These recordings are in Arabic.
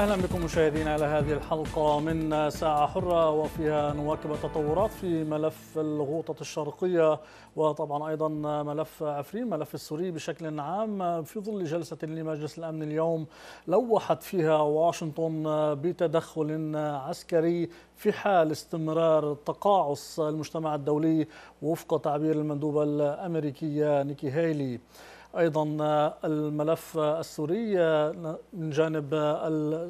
أهلا بكم مشاهدينا على هذه الحلقة من ساعة حرة وفيها نواكب التطورات في ملف الغوطة الشرقية وطبعا أيضا ملف عفرين ملف السوري بشكل عام في ظل جلسة لمجلس الأمن اليوم لوحت فيها واشنطن بتدخل عسكري في حال استمرار تقاعس المجتمع الدولي وفق تعبير المندوبة الأمريكية نيكي هايلي أيضا الملف السوري من جانب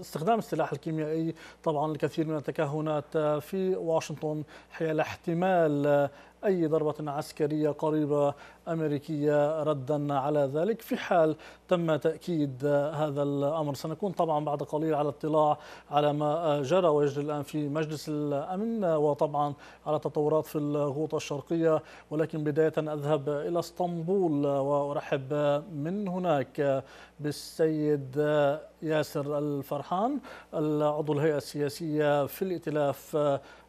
استخدام السلاح الكيميائي طبعا الكثير من التكهنات في واشنطن حيال احتمال أي ضربة عسكرية قريبة أمريكية ردا على ذلك في حال تم تأكيد هذا الأمر سنكون طبعا بعد قليل على اطلاع على ما جرى ويجري الآن في مجلس الأمن وطبعا على تطورات في الغوطة الشرقية ولكن بداية أذهب إلى اسطنبول وأرحب من هناك بالسيد ياسر الفرحان عضو الهيئة السياسية في الائتلاف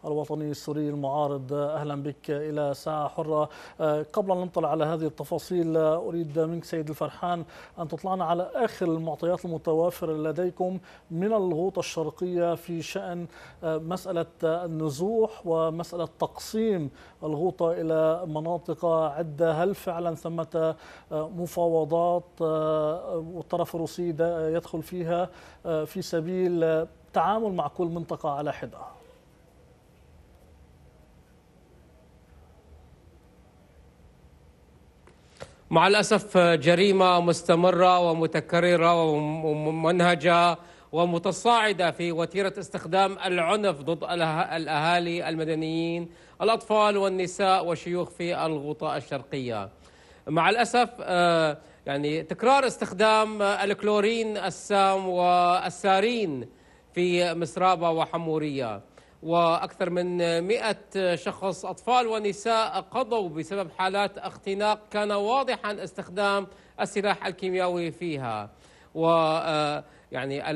الوطني السوري المعارض أهلا بك إلى ساعة حرة قبل أن ننطلع على هذه التفاصيل أريد منك سيد الفرحان أن تطلعنا على آخر المعطيات المتوافرة لديكم من الغوطة الشرقية في شأن آه، مسألة النزوح ومسألة تقسيم الغوطة إلى مناطق عدة هل فعلا ثمة آه، مفاوضات آه، والطرف الروسي يدخل فيها في سبيل التعامل مع كل منطقة على حدة مع الأسف جريمة مستمرة ومتكررة وممنهجة ومتصاعدة في وتيرة استخدام العنف ضد الأهالي المدنيين الأطفال والنساء والشيوخ في الغوطة الشرقية مع الأسف آه، يعني تكرار استخدام الكلورين السام والسارين في مسرابة وحمورية وأكثر من 100 شخص أطفال ونساء قضوا بسبب حالات اختناق كان واضحا استخدام السلاح الكيميائي فيها و آه، يعني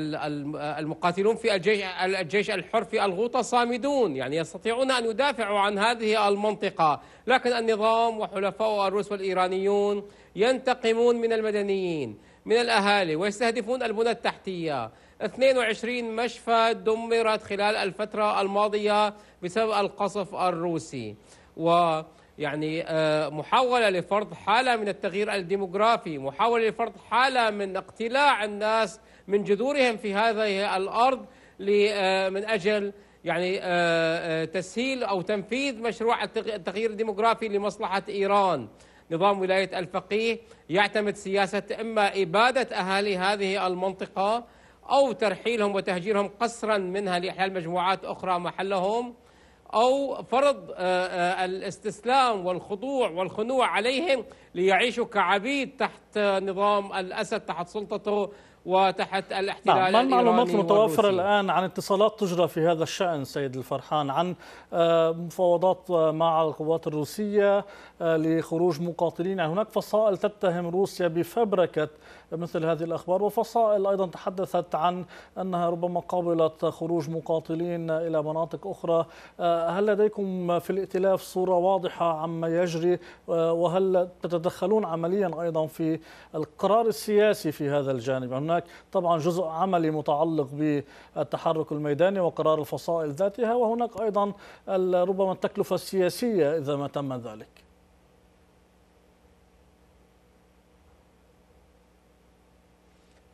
المقاتلون في الجيش الجيش الحر في الغوطة صامدون يعني يستطيعون أن يدافعوا عن هذه المنطقة لكن النظام وحلفاء الروس والإيرانيون ينتقمون من المدنيين من الأهالي ويستهدفون البنى التحتية 22 مشفى دمرت خلال الفترة الماضية بسبب القصف الروسي ويعني آه، محاولة لفرض حالة من التغيير الديموغرافي محاولة لفرض حالة من اقتلاع الناس من جذورهم في هذه الأرض آه، من أجل يعني آه، تسهيل أو تنفيذ مشروع التغيير الديموغرافي لمصلحة إيران نظام ولاية الفقيه يعتمد سياسة إما إبادة أهالي هذه المنطقة أو ترحيلهم وتهجيرهم قسرا منها لإحياء مجموعات أخرى محلهم أو فرض آه، آه، الاستسلام والخضوع والخنوع عليهم ليعيشوا كعبيد تحت نظام الأسد تحت سلطته وتحت الاحتلال نعم. ما المعلومات المتوافرة الآن عن اتصالات تجرى في هذا الشأن سيد الفرحان عن آه، مفاوضات مع القوات الروسية لخروج مقاتلين يعني هناك فصائل تتهم روسيا بفبركة مثل هذه الأخبار وفصائل أيضا تحدثت عن أنها ربما قابلت خروج مقاتلين إلى مناطق أخرى آه، هل لديكم في الائتلاف صورة واضحة عما يجري آه، وهل تتدخلون عمليا أيضا في القرار السياسي في هذا الجانب هناك طبعا جزء عملي متعلق بالتحرك الميداني وقرار الفصائل ذاتها وهناك أيضا ربما التكلفة السياسية إذا ما تم ذلك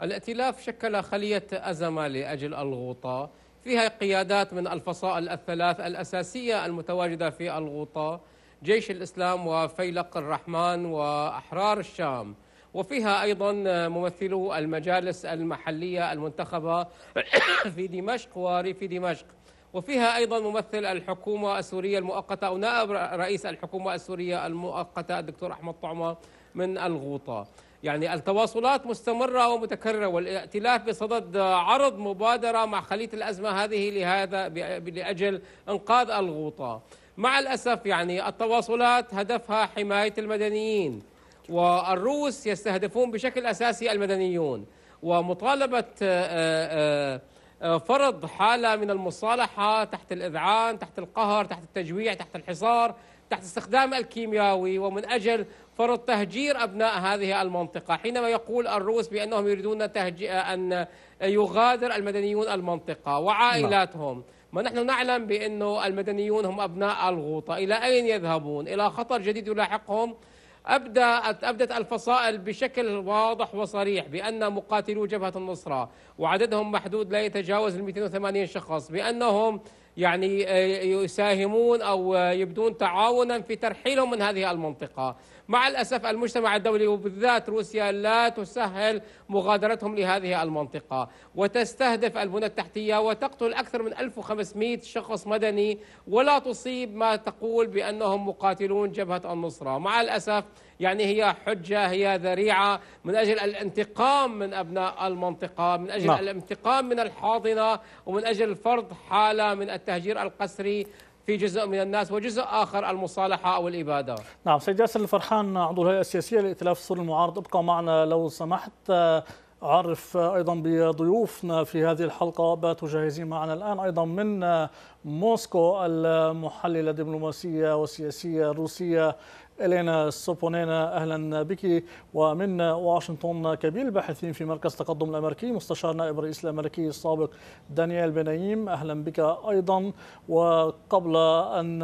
الائتلاف شكل خلية أزمة لأجل الغوطة فيها قيادات من الفصائل الثلاث الأساسية المتواجدة في الغوطة جيش الإسلام وفيلق الرحمن وأحرار الشام وفيها أيضا ممثلو المجالس المحلية المنتخبة في دمشق وريف دمشق وفيها أيضا ممثل الحكومة السورية المؤقتة أو نائب رئيس الحكومة السورية المؤقتة الدكتور أحمد طعمة من الغوطة يعني التواصلات مستمرة ومتكررة والائتلاف بصدد عرض مبادرة مع خليط الأزمة هذه لهذا لأجل إنقاذ الغوطة مع الأسف يعني التواصلات هدفها حماية المدنيين والروس يستهدفون بشكل أساسي المدنيون ومطالبة فرض حالة من المصالحة تحت الإذعان تحت القهر تحت التجويع تحت الحصار تحت استخدام الكيمياوي ومن أجل فرض تهجير أبناء هذه المنطقة حينما يقول الروس بأنهم يريدون تهجي... أن يغادر المدنيون المنطقة وعائلاتهم نعم. ما نحن نعلم بأنه المدنيون هم أبناء الغوطة إلى أين يذهبون إلى خطر جديد يلاحقهم أبدأت, أبدت الفصائل بشكل واضح وصريح بأن مقاتلو جبهة النصرة وعددهم محدود لا يتجاوز ال 280 شخص بأنهم يعني آه، يساهمون أو يبدون تعاونا في ترحيلهم من هذه المنطقة مع الأسف المجتمع الدولي وبالذات روسيا لا تسهل مغادرتهم لهذه المنطقة وتستهدف البنى التحتية وتقتل أكثر من 1500 شخص مدني ولا تصيب ما تقول بأنهم مقاتلون جبهة النصرة مع الأسف يعني هي حجة هي ذريعة من أجل الانتقام من أبناء المنطقة من أجل لا. نعم. الانتقام من الحاضنة ومن أجل فرض حالة من التهجير القسري في جزء من الناس وجزء آخر المصالحة أو الإبادة نعم سيد ياسر الفرحان عضو الهيئة السياسية لائتلاف السور المعارض ابقى معنا لو سمحت أعرف أيضا بضيوفنا في هذه الحلقة باتوا جاهزين معنا الآن أيضا من موسكو المحللة الدبلوماسية والسياسية الروسية إلينا سوبونينا أهلا بك ومن واشنطن كبير الباحثين في مركز تقدم الأمريكي مستشار نائب الرئيس الأمريكي السابق دانيال بنايم أهلا بك أيضا وقبل أن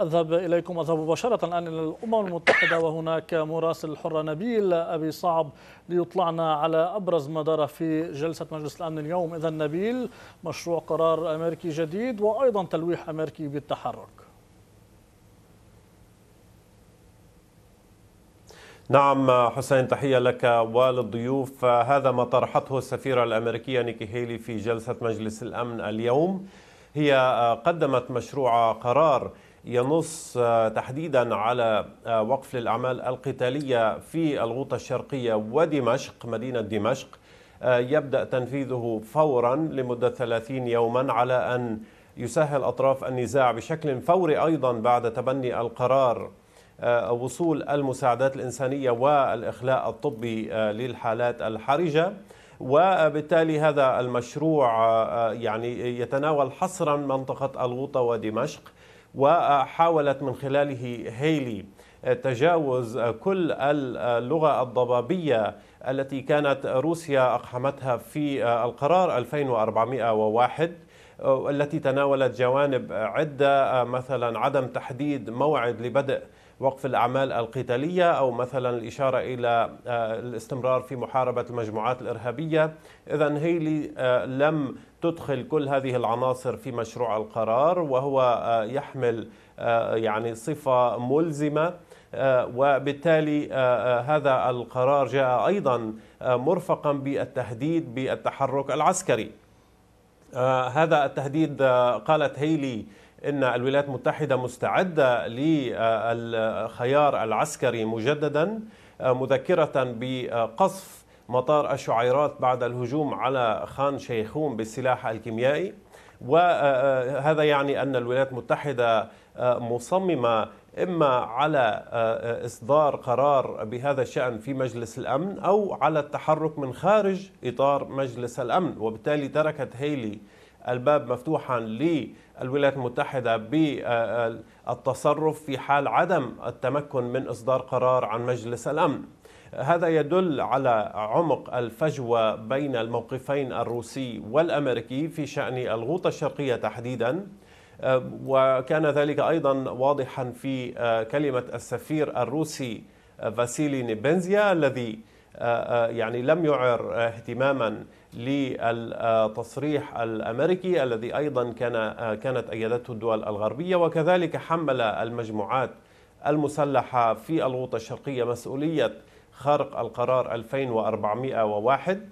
أذهب إليكم أذهب مباشرة الآن إلى الأمم المتحدة وهناك مراسل الحرة نبيل أبي صعب ليطلعنا على أبرز ما دار في جلسة مجلس الأمن اليوم إذا نبيل مشروع قرار أمريكي جديد وأيضا تلويح أمريكي بالتحرك نعم حسين تحية لك وللضيوف هذا ما طرحته السفيرة الأمريكية نيكي هيلي في جلسة مجلس الأمن اليوم هي آه، قدمت مشروع قرار ينص آه، تحديدا على آه، وقف للأعمال القتالية في الغوطة الشرقية ودمشق مدينة دمشق يبدأ تنفيذه فورا لمدة 30 يوما على أن يسهل أطراف النزاع بشكل فوري أيضا بعد تبني القرار آه، وصول المساعدات الإنسانية والإخلاء الطبي آه، للحالات الحرجة وبالتالي هذا المشروع آه، يعني يتناول حصرا منطقة الغوطة ودمشق وحاولت من خلاله هيلي تجاوز كل اللغة الضبابية التي كانت روسيا أقحمتها في القرار 2401 التي تناولت جوانب عدة مثلا عدم تحديد موعد لبدء وقف الأعمال القتالية أو مثلا الإشارة إلى آه، الاستمرار في محاربة المجموعات الإرهابية إذا هيلي آه، لم تدخل كل هذه العناصر في مشروع القرار وهو آه، يحمل يعني صفة ملزمة وبالتالي هذا القرار جاء أيضا مرفقا بالتهديد بالتحرك العسكري هذا التهديد قالت هيلي ان الولايات المتحده مستعده للخيار العسكري مجددا مذكره بقصف مطار الشعيرات بعد الهجوم على خان شيخوم بالسلاح الكيميائي وهذا يعني ان الولايات المتحده مصممه اما على اصدار قرار بهذا الشان في مجلس الامن او على التحرك من خارج اطار مجلس الامن وبالتالي تركت هيلي الباب مفتوحا ل الولايات المتحدة بالتصرف في حال عدم التمكن من إصدار قرار عن مجلس الأمن هذا يدل على عمق الفجوة بين الموقفين الروسي والأمريكي في شأن الغوطة الشرقية تحديداً وكان ذلك ايضا واضحا في كلمه السفير الروسي فاسيلي نيبنزيا الذي يعني لم يعر اهتماما للتصريح الامريكي الذي ايضا كان كانت ايدته الدول الغربيه وكذلك حمل المجموعات المسلحه في الغوطه الشرقيه مسؤوليه خرق القرار 2401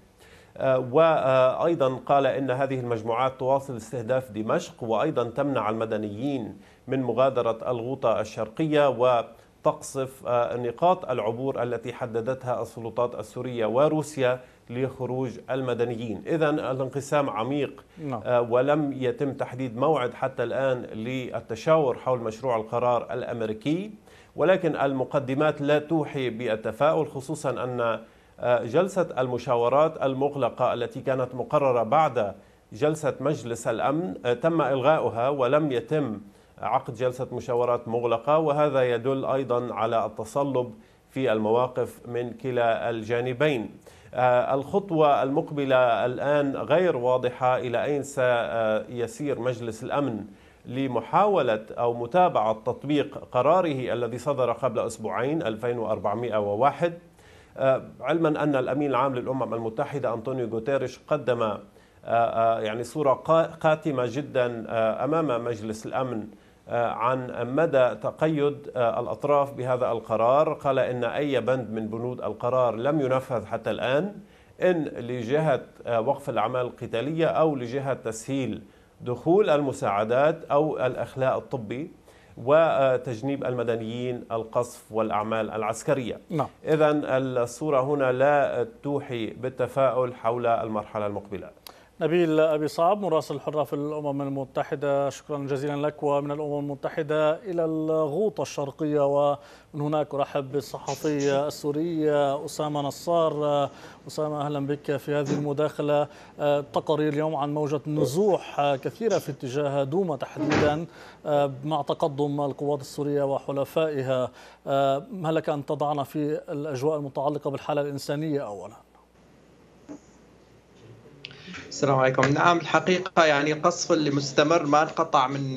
وايضا قال ان هذه المجموعات تواصل استهداف دمشق وايضا تمنع المدنيين من مغادره الغوطه الشرقيه و تقصف آه، نقاط العبور التي حددتها السلطات السوريه وروسيا لخروج المدنيين إذا الانقسام عميق نعم. آه، ولم يتم تحديد موعد حتى الآن للتشاور حول مشروع القرار الأمريكي ولكن المقدمات لا توحي بالتفاؤل خصوصا أن آه، جلسة المشاورات المغلقة التي كانت مقررة بعد جلسة مجلس الأمن آه، تم إلغاؤها ولم يتم عقد جلسة مشاورات مغلقة وهذا يدل أيضا على التصلب في المواقف من كلا الجانبين آه، الخطوة المقبلة الآن غير واضحة إلى أين سيسير مجلس الأمن لمحاولة أو متابعة تطبيق قراره الذي صدر قبل أسبوعين 2401 آه، علما أن الأمين العام للأمم المتحدة أنطونيو غوتيريش قدم آه، يعني صورة قاتمة جدا أمام مجلس الأمن آه، عن مدى تقيد آه، الأطراف بهذا القرار قال إن أي بند من بنود القرار لم ينفذ حتى الآن إن لجهة آه، وقف الأعمال القتالية أو لجهة تسهيل دخول المساعدات أو الإخلاء الطبي وتجنيب المدنيين القصف والأعمال العسكرية نعم. إذا الصورة هنا لا توحي بالتفاؤل حول المرحلة المقبلة نبيل أبي صعب مراسل الحرة في الأمم المتحدة شكرا جزيلا لك ومن الأمم المتحدة إلى الغوطة الشرقية ومن هناك أرحب بالصحفي السوري أسامة نصار أسامة أهلا بك في هذه المداخلة تقارير اليوم عن موجة نزوح كثيرة في اتجاه دوما تحديدا مع تقدم القوات السورية وحلفائها هل لك أن تضعنا في الأجواء المتعلقة بالحالة الإنسانية أولا السلام عليكم نعم الحقيقة يعني القصف اللي مستمر ما انقطع من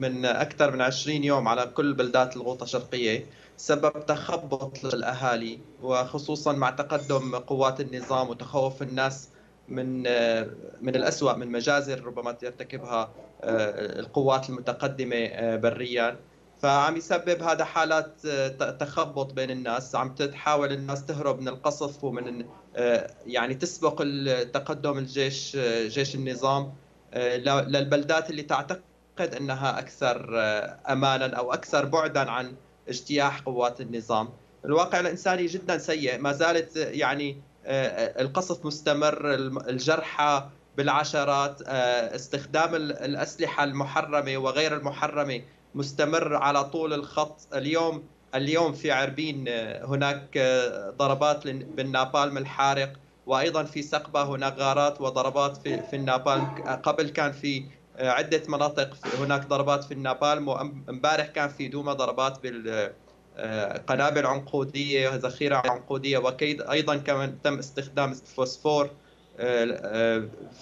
من أكثر من 20 يوم على كل بلدات الغوطة الشرقية سبب تخبط للأهالي وخصوصا مع تقدم قوات النظام وتخوف الناس من من الأسوأ من مجازر ربما ترتكبها آه، القوات المتقدمة آه، بريا فعم يسبب هذا حالات آه، تخبط بين الناس عم تحاول الناس تهرب من القصف ومن آه، يعني تسبق تقدم الجيش آه، جيش النظام للبلدات اللي تعتقد انها اكثر امانا او اكثر بعدا عن اجتياح قوات النظام الواقع الانساني جدا سيء ما زالت يعني القصف مستمر الجرحى بالعشرات استخدام الاسلحه المحرمه وغير المحرمه مستمر على طول الخط اليوم اليوم في عربين آه، هناك آه، ضربات بالنابالم الحارق وايضا في سقبه هناك غارات وضربات في في النابالم قبل كان في آه، عده مناطق هناك ضربات في النابالم وامبارح كان في دوما ضربات بال قنابل عنقوديه ذخيره عنقوديه وكيد ايضا كمان تم استخدام الفوسفور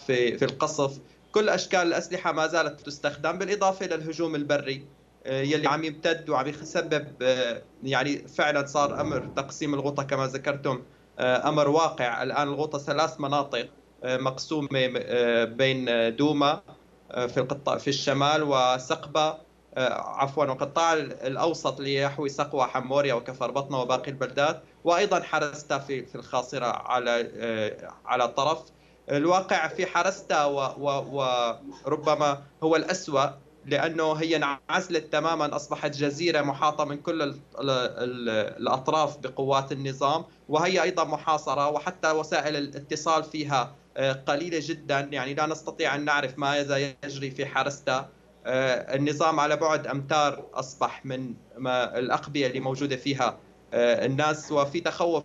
في في القصف كل اشكال الاسلحه ما زالت تستخدم بالاضافه الى الهجوم البري آه، يلي عم يمتد وعم يسبب آه، يعني فعلا صار امر تقسيم الغوطه كما ذكرتم آه، امر واقع الان الغوطه ثلاث مناطق مقسومه بين دوما في القطاع في الشمال وسقبه عفوا القطاع الاوسط اللي يحوي سقوى حموريا وكفر بطنه وباقي البلدات وايضا حرستا في في الخاصره على على طرف الواقع في حرستا وربما هو الاسوأ لانه هي انعزلت تماما اصبحت جزيره محاطه من كل الاطراف بقوات النظام وهي ايضا محاصره وحتى وسائل الاتصال فيها آه، قليله جدا يعني لا نستطيع ان نعرف ماذا يجري في حرستا آه، النظام على بعد امتار اصبح من الاقبيه اللي موجوده فيها آه، الناس وفي تخوف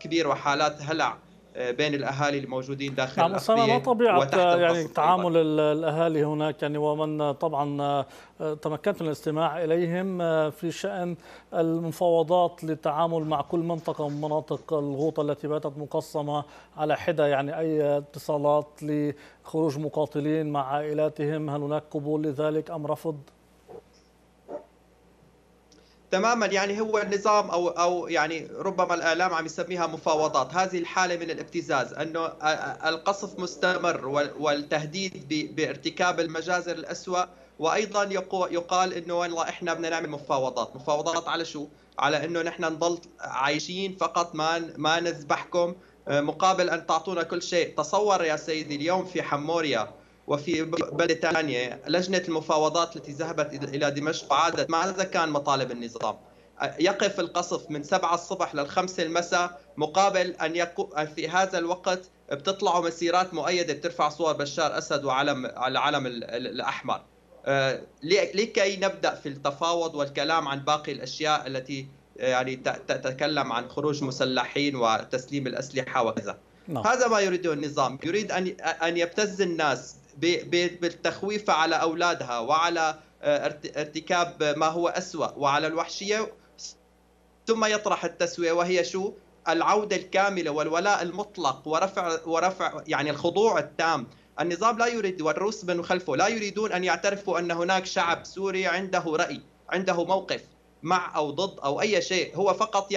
كبير وحالات هلع بين الاهالي الموجودين داخل نعم الاقليه ما طبيعه يعني تعامل أيضاً. الاهالي هناك يعني ومن طبعا تمكنت من الاستماع اليهم آه، في شان المفاوضات للتعامل مع كل منطقه من مناطق الغوطه التي باتت مقسمه على حده يعني اي اتصالات لخروج مقاتلين مع عائلاتهم هل هناك قبول لذلك ام رفض؟ تماما يعني هو النظام او او يعني ربما الاعلام عم يسميها مفاوضات، هذه الحاله من الابتزاز انه القصف مستمر والتهديد بارتكاب المجازر الأسوأ وايضا يقال انه والله احنا بدنا نعمل مفاوضات، مفاوضات على شو؟ على انه نحن نضل عايشين فقط ما ما نذبحكم آه، مقابل ان تعطونا كل شيء، تصور يا سيدي اليوم في حموريا وفي بلدة ثانية لجنة المفاوضات التي ذهبت إلى دمشق وعادت ماذا كان مطالب النظام يقف القصف من 7 الصبح لل 5 المساء مقابل أن يقو... في هذا الوقت بتطلعوا مسيرات مؤيدة بترفع صور بشار أسد وعلم العلم الأحمر لكي نبدأ في التفاوض والكلام عن باقي الأشياء التي يعني تتكلم عن خروج مسلحين وتسليم الأسلحة وكذا نعم. هذا ما يريده النظام يريد أن أن يبتز الناس بالتخويف على أولادها وعلى آه، ارتكاب ما هو أسوأ وعلى الوحشية ثم يطرح التسوية وهي شو العودة الكاملة والولاء المطلق ورفع ورفع يعني الخضوع التام النظام لا يريد والروس من خلفه لا يريدون أن يعترفوا أن هناك شعب سوري عنده رأي عنده موقف مع او ضد او اي شيء هو فقط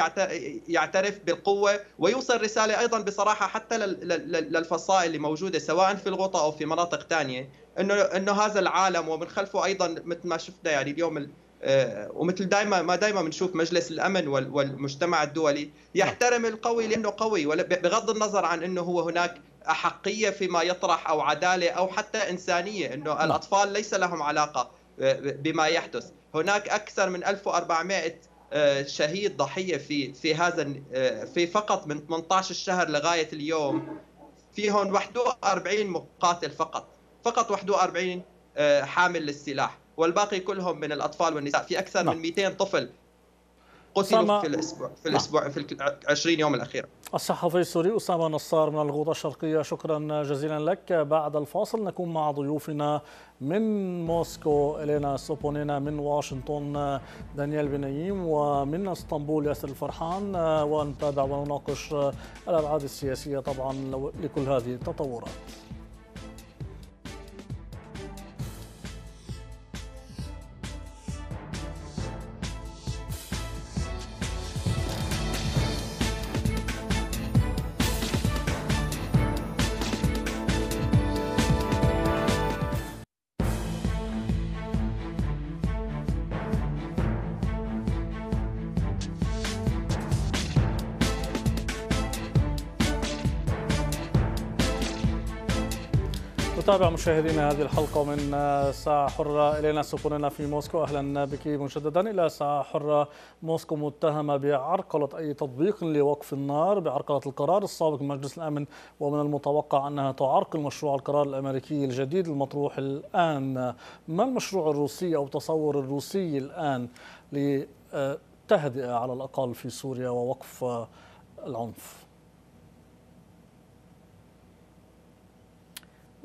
يعترف بالقوه ويوصل رساله ايضا بصراحه حتى للفصائل اللي موجوده سواء في الغوطه او في مناطق ثانيه انه انه هذا العالم ومن خلفه ايضا مثل ما شفنا يعني اليوم آه، ومثل دائما ما دائما بنشوف مجلس الامن والمجتمع الدولي يحترم القوي لانه قوي بغض النظر عن انه هو هناك احقيه فيما يطرح او عداله او حتى انسانيه انه نعم. الاطفال ليس لهم علاقه آه، بما يحدث هناك اكثر من 1400 آه، شهيد ضحيه في في هذا آه، في فقط من 18 الشهر لغايه اليوم فيهم 41 مقاتل فقط فقط 41 آه، حامل للسلاح والباقي كلهم من الاطفال والنساء في اكثر من 200 نعم. طفل قتلوا في الاسبوع في نعم. الاسبوع في 20 يوم الاخيره الصحفي السوري اسامه نصار من الغوطه الشرقيه شكرا جزيلا لك بعد الفاصل نكون مع ضيوفنا من موسكو الينا سوبونينا من واشنطن دانيال بنييم ومن اسطنبول ياسر الفرحان ونتابع ونناقش الابعاد السياسيه طبعا لكل هذه التطورات نتابع مشاهدينا هذه الحلقة ومن ساعة حرة إلينا سكوننا في موسكو أهلا بك مجددا إلى ساعة حرة موسكو متهمة بعرقلة أي تطبيق لوقف النار بعرقلة القرار السابق من مجلس الأمن ومن المتوقع أنها تعرقل مشروع القرار الأمريكي الجديد المطروح الآن ما المشروع الروسي أو تصور الروسي الآن لتهدئة على الأقل في سوريا ووقف العنف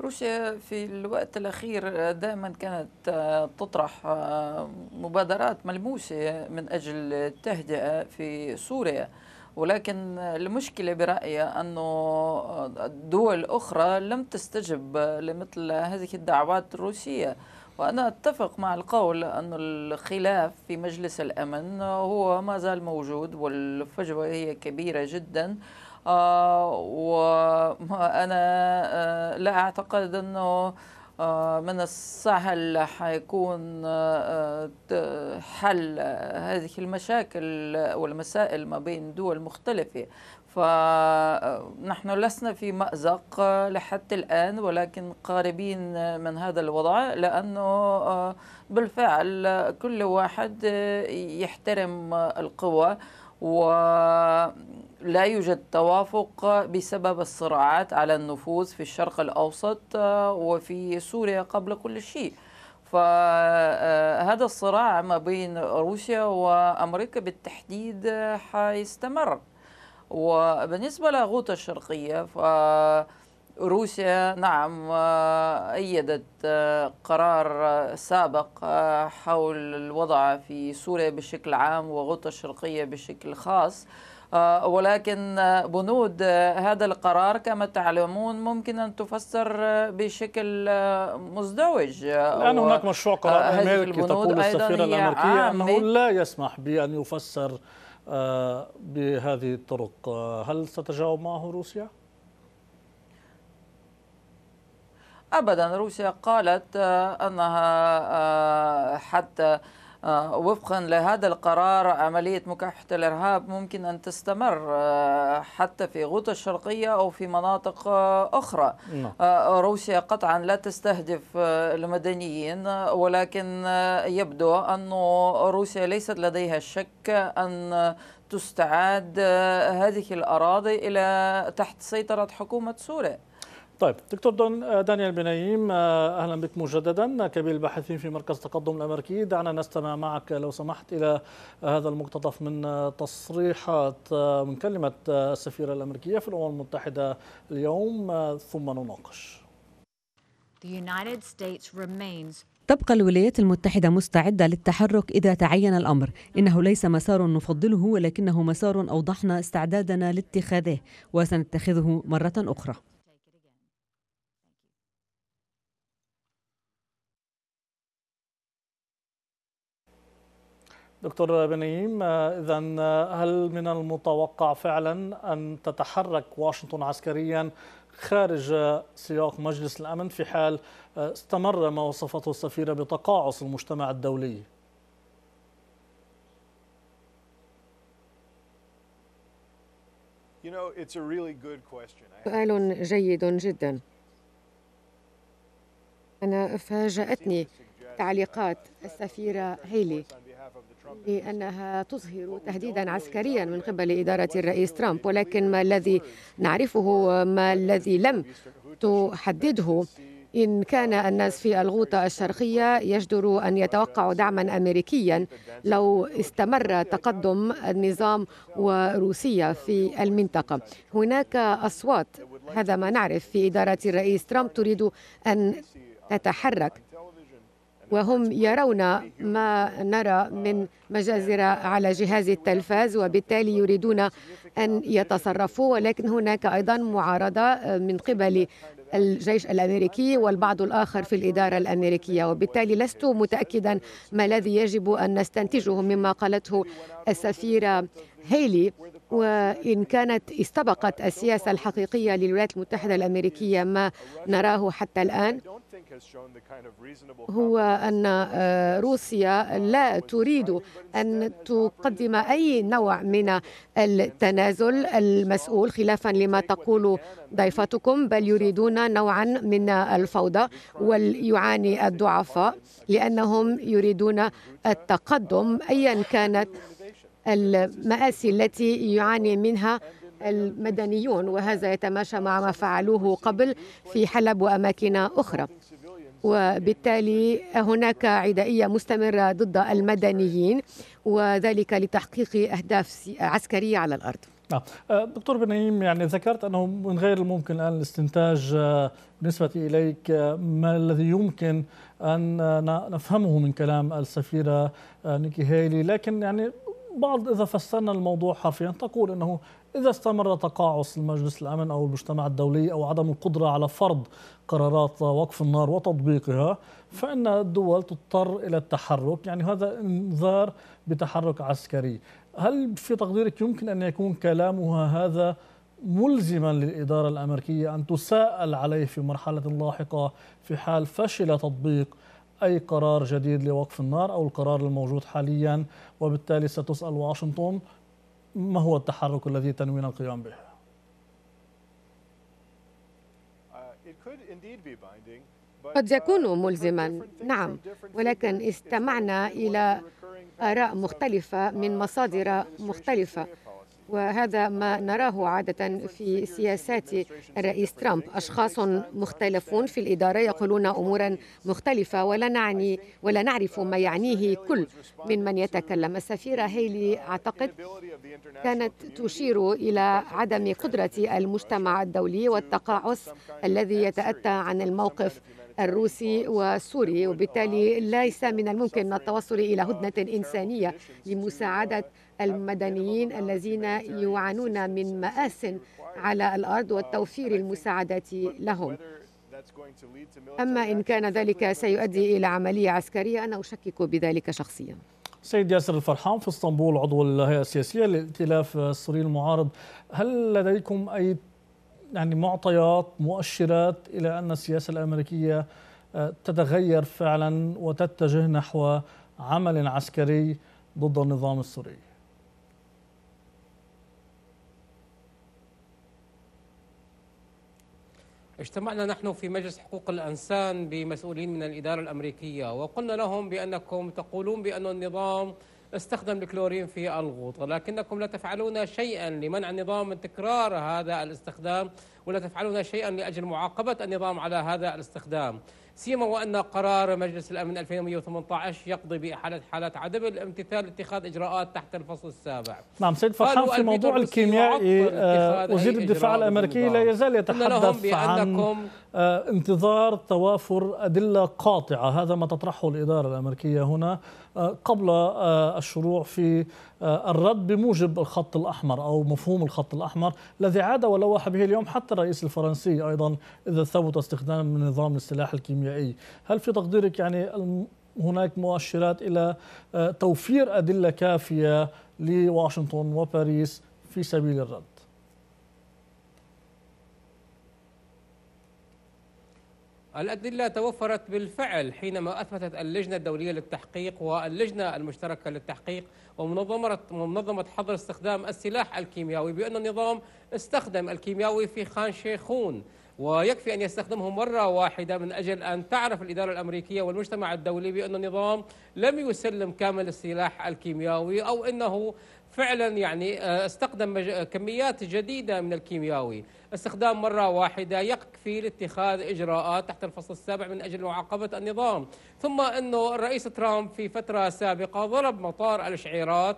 روسيا في الوقت الأخير دائما كانت آه، تطرح آه، مبادرات ملموسة من أجل التهدئة في سوريا ولكن المشكلة برأيي أنه آه، دول أخرى لم تستجب لمثل هذه الدعوات الروسية وأنا أتفق مع القول أن الخلاف في مجلس الأمن هو ما زال موجود والفجوة هي كبيرة جداً آه، وأنا آه، لا أعتقد أنه آه، من السهل حيكون حل هذه المشاكل والمسائل ما بين دول مختلفة فنحن لسنا في مأزق لحتى الآن ولكن قاربين من هذا الوضع لأنه بالفعل كل واحد يحترم القوى و لا يوجد توافق بسبب الصراعات على النفوذ في الشرق الأوسط آه، وفي سوريا قبل كل شيء فهذا آه، الصراع ما بين روسيا وأمريكا بالتحديد آه، حيستمر وبالنسبة لغوطة الشرقية فروسيا نعم أيدت قرار سابق حول الوضع في سوريا بشكل عام وغوطة الشرقية بشكل خاص آه، ولكن آه، بنود آه، هذا القرار كما تعلمون ممكن أن تفسر بشكل مزدوج لأن هناك مشروع قرار أمريكي تقول السفيرة الأمريكية أنه لا يسمح بأن يفسر بهذه الطرق هل ستتجاوب معه روسيا؟ ابدا روسيا قالت انها حتى آه، وفقا لهذا القرار عملية مكافحة الإرهاب ممكن أن تستمر آه، حتى في غوطة الشرقية أو في مناطق آه، أخرى نعم. روسيا قطعا لا تستهدف المدنيين ولكن يبدو أن روسيا ليست لديها شك أن تستعاد هذه الأراضي إلى تحت سيطرة حكومة سوريا طيب دكتور دون دانيال بنيم آه، اهلا بك مجددا كبير الباحثين في مركز تقدم الامريكي دعنا نستمع معك لو سمحت الى هذا المقتطف من تصريحات آه، من كلمه آه، السفيره الامريكيه في الامم المتحده اليوم ثم نناقش. تبقى الولايات المتحدة مستعدة للتحرك إذا تعين الأمر إنه ليس مسار نفضله ولكنه مسار أوضحنا استعدادنا لاتخاذه وسنتخذه مرة أخرى دكتور بنيم اذا هل من المتوقع فعلا ان تتحرك واشنطن عسكريا خارج سياق مجلس الامن في حال استمر ما وصفته السفيره بتقاعس المجتمع الدولي؟ سؤال جيد جدا أنا فاجأتني uh, تعليقات السفيرة هيلي لأنها تظهر تهديدا عسكريا من قبل إدارة الرئيس ترامب ولكن ما الذي نعرفه ما الذي لم تحدده إن كان الناس في الغوطة الشرقية يجدر أن يتوقعوا دعما أمريكيا لو استمر تقدم النظام وروسيا في المنطقة هناك أصوات هذا ما نعرف في إدارة الرئيس ترامب تريد أن تتحرك وهم يرون ما نرى من مجازر على جهاز التلفاز وبالتالي يريدون أن يتصرفوا ولكن هناك أيضا معارضة من قبل الجيش الامريكي والبعض الاخر في الاداره الامريكيه وبالتالي لست متاكدا ما الذي يجب ان نستنتجه مما قالته السفيره هيلي وإن كانت استبقت السياسة الحقيقية للولايات المتحدة الأمريكية ما نراه حتى الآن هو أن آه، روسيا لا تريد أن تقدم أي نوع من التنازل المسؤول خلافا لما تقول ضيفتكم بل يريدون نوعا من الفوضى ويعاني الضعفاء لأنهم يريدون التقدم أيا كانت المآسي التي يعاني منها المدنيون وهذا يتماشى مع ما فعلوه قبل في حلب وأماكن أخرى وبالتالي هناك عدائية مستمرة ضد المدنيين وذلك لتحقيق أهداف عسكرية على الأرض نعم أه، دكتور بنعيم يعني ذكرت انه من غير الممكن الان الاستنتاج أه، بالنسبه اليك أه، ما الذي يمكن ان نفهمه من كلام السفيره نيكي هيلي لكن يعني بعض إذا فسرنا الموضوع حرفيا تقول أنه إذا استمر تقاعس المجلس الأمن أو المجتمع الدولي أو عدم القدرة على فرض قرارات وقف النار وتطبيقها فإن الدول تضطر إلى التحرك يعني هذا إنذار بتحرك عسكري هل في تقديرك يمكن أن يكون كلامها هذا ملزما للإدارة الأمريكية أن تساءل عليه في مرحلة لاحقة في حال فشل تطبيق أي قرار جديد لوقف النار أو القرار الموجود حاليا وبالتالي ستسأل واشنطن ما هو التحرك الذي تنوين القيام به؟ uh, قد uh, يكون ملزما نعم ولكن استمعنا إلى آراء مختلفة من uh, مصادر مختلفة وهذا ما نراه عادة في سياسات الرئيس ترامب أشخاص مختلفون في الإدارة يقولون أمورا مختلفة ولا, نعني ولا نعرف ما يعنيه كل من من يتكلم السفيرة هيلي أعتقد كانت تشير إلى عدم قدرة المجتمع الدولي والتقاعس الذي يتأتى عن الموقف الروسي والسوري وبالتالي ليس من الممكن التوصل إلى هدنة إنسانية لمساعدة المدنيين الذين يعانون من مآس على الأرض وتوفير المساعدات لهم أما إن كان ذلك سيؤدي إلى عملية عسكرية أنا أشكك بذلك شخصياً سيد ياسر الفرحان في اسطنبول عضو الهيئة السياسية للائتلاف السوري المعارض هل لديكم أي يعني معطيات مؤشرات إلى أن السياسة الأمريكية آه، تتغير فعلا وتتجه نحو عمل عسكري ضد النظام السوري اجتمعنا نحن في مجلس حقوق الإنسان بمسؤولين من الإدارة الأمريكية وقلنا لهم بأنكم تقولون بأن النظام استخدم الكلورين في الغوطة لكنكم لا تفعلون شيئا لمنع النظام من تكرار هذا الاستخدام ولا تفعلون شيئا لأجل معاقبة النظام على هذا الاستخدام سيما وأن قرار مجلس الأمن 2118 يقضي بإحالة حالات عدم الامتثال لاتخاذ إجراءات تحت الفصل السابع نعم سيد فرحان في موضوع الكيميائي آه، وزير الدفاع الأمريكي لا يزال يتحدث عن آه، انتظار توافر أدلة قاطعة هذا ما تطرحه الإدارة الأمريكية هنا آه، قبل الشروع في آه، الرد بموجب الخط الأحمر أو مفهوم الخط الأحمر الذي عاد ولوح به اليوم حتى الرئيس الفرنسي أيضا إذا ثبت استخدام نظام السلاح الكيميائي هل في تقديرك يعني هناك مؤشرات إلى آه، توفير أدلة كافية لواشنطن وباريس في سبيل الرد الأدلة توفرت بالفعل حينما أثبتت اللجنة الدولية للتحقيق واللجنة المشتركة للتحقيق ومنظمة منظمة حظر استخدام السلاح الكيميائي بأن النظام استخدم الكيميائي في خان شيخون ويكفي أن يستخدمه مرة واحدة من أجل أن تعرف الإدارة الأمريكية والمجتمع الدولي بأن النظام لم يسلم كامل السلاح الكيميائي أو أنه فعلا يعني آه، استخدم آه، كميات جديدة من الكيمياوي استخدام مرة واحدة يكفي لاتخاذ إجراءات تحت الفصل السابع من أجل معاقبة النظام ثم أنه الرئيس ترامب في فترة سابقة ضرب مطار الشعيرات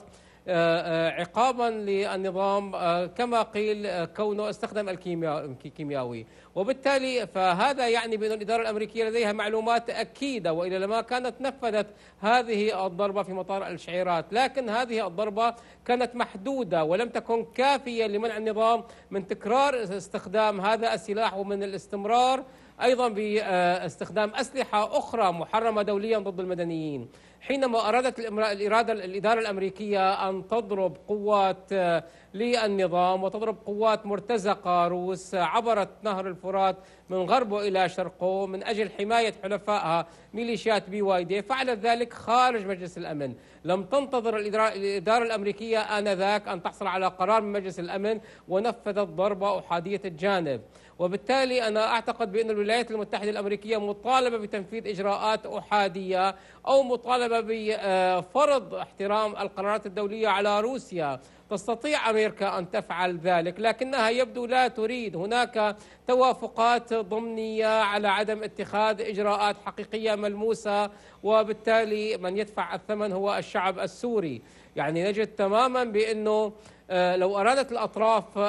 آه، آه، عقابا للنظام آه، كما قيل كونه استخدم الكيمياوي وبالتالي فهذا يعني بأن الإدارة الأمريكية لديها معلومات أكيدة وإلى لما كانت نفذت هذه الضربة في مطار الشعيرات لكن هذه الضربة كانت محدودة ولم تكن كافية لمنع النظام من تكرار استخدام هذا السلاح ومن الاستمرار ايضا باستخدام اسلحه اخرى محرمه دوليا ضد المدنيين حينما أرادت الإرادة الإدارة الأمريكية أن تضرب قوات آه، للنظام وتضرب قوات مرتزقة روس عبرت نهر الفرات من غربه إلى شرقه من أجل حماية حلفائها ميليشيات بي واي دي فعلت ذلك خارج مجلس الأمن لم تنتظر الإدارة الأمريكية آنذاك أن تحصل على قرار من مجلس الأمن ونفذت ضربة أحادية الجانب وبالتالي أنا أعتقد بأن الولايات المتحدة الأمريكية مطالبة بتنفيذ إجراءات أحادية أو مطالبة بفرض احترام القرارات الدولية على روسيا تستطيع امريكا ان تفعل ذلك لكنها يبدو لا تريد هناك توافقات ضمنيه على عدم اتخاذ اجراءات حقيقيه ملموسه وبالتالي من يدفع الثمن هو الشعب السوري يعني نجد تماما بانه آه، لو أرادت الأطراف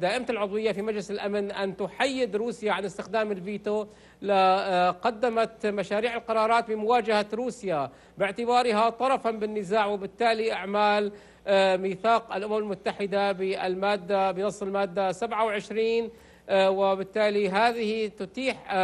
دائمة العضوية في مجلس الأمن أن تحيد روسيا عن استخدام الفيتو آه، قدمت مشاريع القرارات بمواجهة روسيا باعتبارها طرفا بالنزاع وبالتالي أعمال آه، ميثاق الأمم المتحدة بالمادة بنص المادة 27 وبالتالي هذه تتيح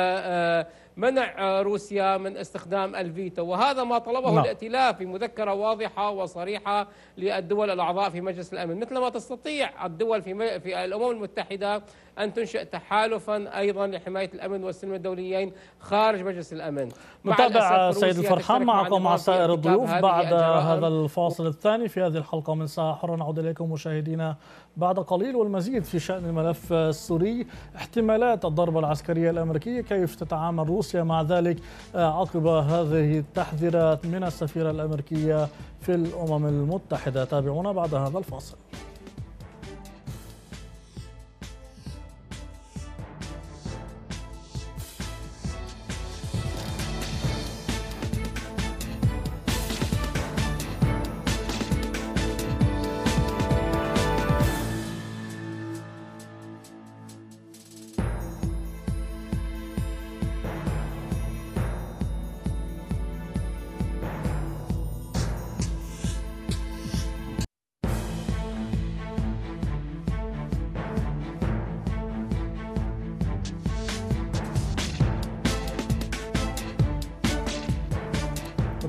منع روسيا من استخدام الفيتو وهذا ما طلبه لا. نعم. الائتلاف في مذكرة واضحة وصريحة للدول الأعضاء في مجلس الأمن مثل ما تستطيع الدول في, في الأمم المتحدة أن تنشئ تحالفا أيضا لحماية الأمن والسلم الدوليين خارج مجلس الأمن نتابع سيد الفرحان معكم مع سائر الضيوف بعد هذا الفاصل الثاني في هذه الحلقة من ساعة حرة نعود إليكم مشاهدينا بعد قليل والمزيد في شأن الملف السوري احتمالات الضربة العسكرية الأمريكية كيف تتعامل روسيا مع ذلك آه، عقب هذه التحذيرات من السفيرة الأمريكية في الأمم المتحدة تابعونا بعد هذا الفاصل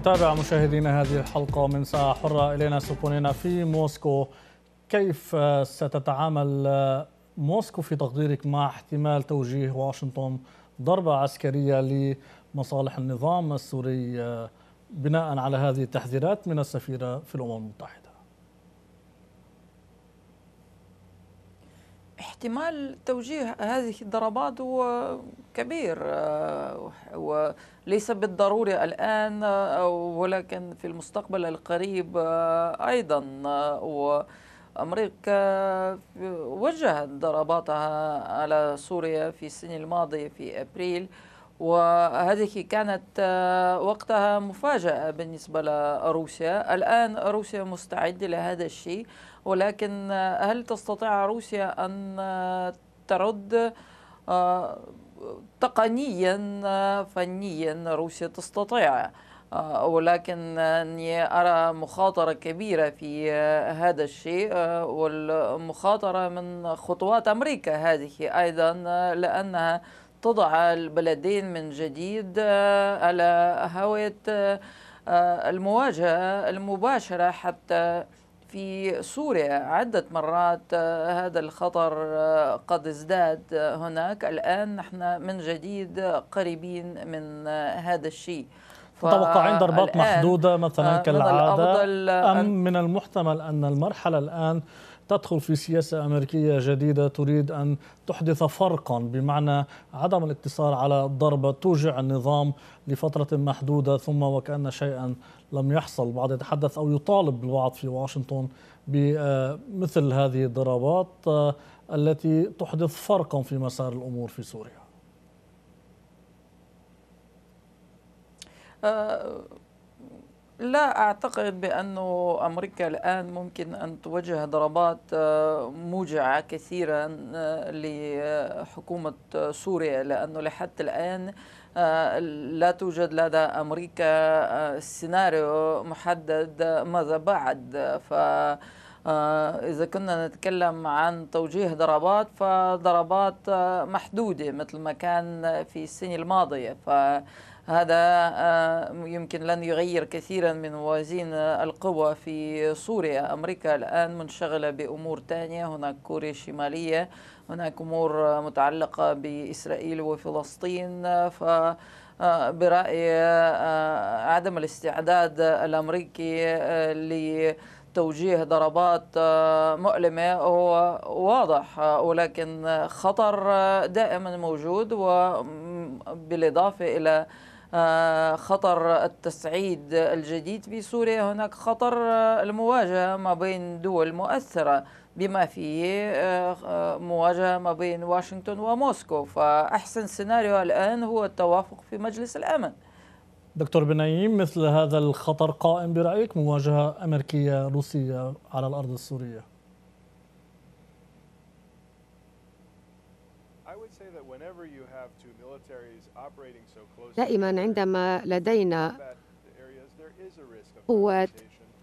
نتابع مشاهدينا هذه الحلقة من ساعة حرة إلينا سكوننا في موسكو كيف ستتعامل موسكو في تقديرك مع احتمال توجيه واشنطن ضربة عسكرية لمصالح النظام السوري آه، بناء على هذه التحذيرات من السفيرة في الأمم المتحدة احتمال توجيه هذه الضربات هو كبير آه، وليس بالضروري الآن آه، ولكن في المستقبل القريب آه، أيضا وأمريكا وجهت ضرباتها على سوريا في السنة الماضية في أبريل وهذه كانت آه، وقتها مفاجأة بالنسبة لروسيا الآن روسيا مستعدة لهذا الشيء ولكن آه، هل تستطيع روسيا أن آه، ترد تقنيا فنيا روسيا تستطيع ولكن أني أرى مخاطرة كبيرة في هذا الشيء والمخاطرة من خطوات أمريكا هذه أيضا لأنها تضع البلدين من جديد آه، على هوية آه، آه، المواجهة المباشرة حتى في سوريا عدة مرات هذا الخطر قد ازداد هناك الآن نحن من جديد قريبين من هذا الشيء تتوقعين ضربات محدودة مثلا كالعادة أم من المحتمل أن المرحلة الآن تدخل في سياسة أمريكية جديدة تريد أن تحدث فرقا بمعنى عدم الاقتصار على ضربة توجع النظام لفترة محدودة ثم وكأن شيئا لم يحصل بعد يتحدث أو يطالب البعض في واشنطن بمثل هذه الضربات آه، التي تحدث فرقا في مسار الأمور في سوريا آه، لا أعتقد بأنه أمريكا الآن ممكن أن توجه ضربات آه، موجعة كثيرا آه، لحكومة سوريا لأنه لحد الآن آه، لا توجد لدى أمريكا سيناريو محدد ماذا بعد ف إذا كنا نتكلم عن توجيه ضربات فضربات محدودة مثل ما كان في السنة الماضية ف هذا آه، يمكن لن يغير كثيرا من موازين آه، القوى في سوريا أمريكا الآن منشغلة بأمور تانية هناك كوريا الشمالية هناك أمور متعلقة بإسرائيل وفلسطين ف آه، برأيي عدم الاستعداد الأمريكي لتوجيه ضربات مؤلمة هو واضح ولكن خطر دائما موجود وبالإضافة إلى آه، خطر التصعيد الجديد في سوريا هناك خطر آه، المواجهة ما بين دول مؤثرة بما فيه آه، مواجهة ما بين واشنطن وموسكو فأحسن سيناريو الآن هو التوافق في مجلس الأمن دكتور بنايم مثل هذا الخطر قائم برأيك مواجهة أمريكية روسية على الأرض السورية دائما عندما لدينا قوات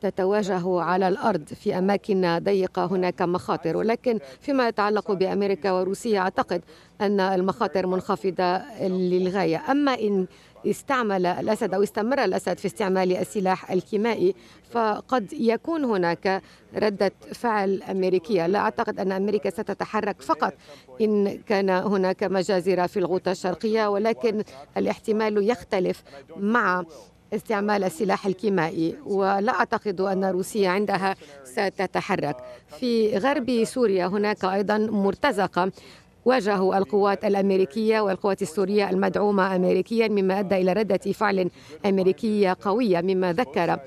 تتواجه على الأرض في أماكن ضيقة هناك مخاطر ولكن فيما يتعلق بأمريكا وروسيا أعتقد أن المخاطر منخفضة للغاية أما إن استعمل الأسد أو استمر الأسد في استعمال السلاح الكيمائي فقد يكون هناك ردة فعل أمريكية لا أعتقد أن أمريكا ستتحرك فقط إن كان هناك مجازر في الغوطة الشرقية ولكن الاحتمال يختلف مع استعمال السلاح الكيمائي ولا أعتقد أن روسيا عندها ستتحرك في غرب سوريا هناك أيضا مرتزقة واجهوا القوات الأمريكية والقوات السورية المدعومة أمريكيا مما أدى إلى ردة فعل أمريكية قوية مما ذكر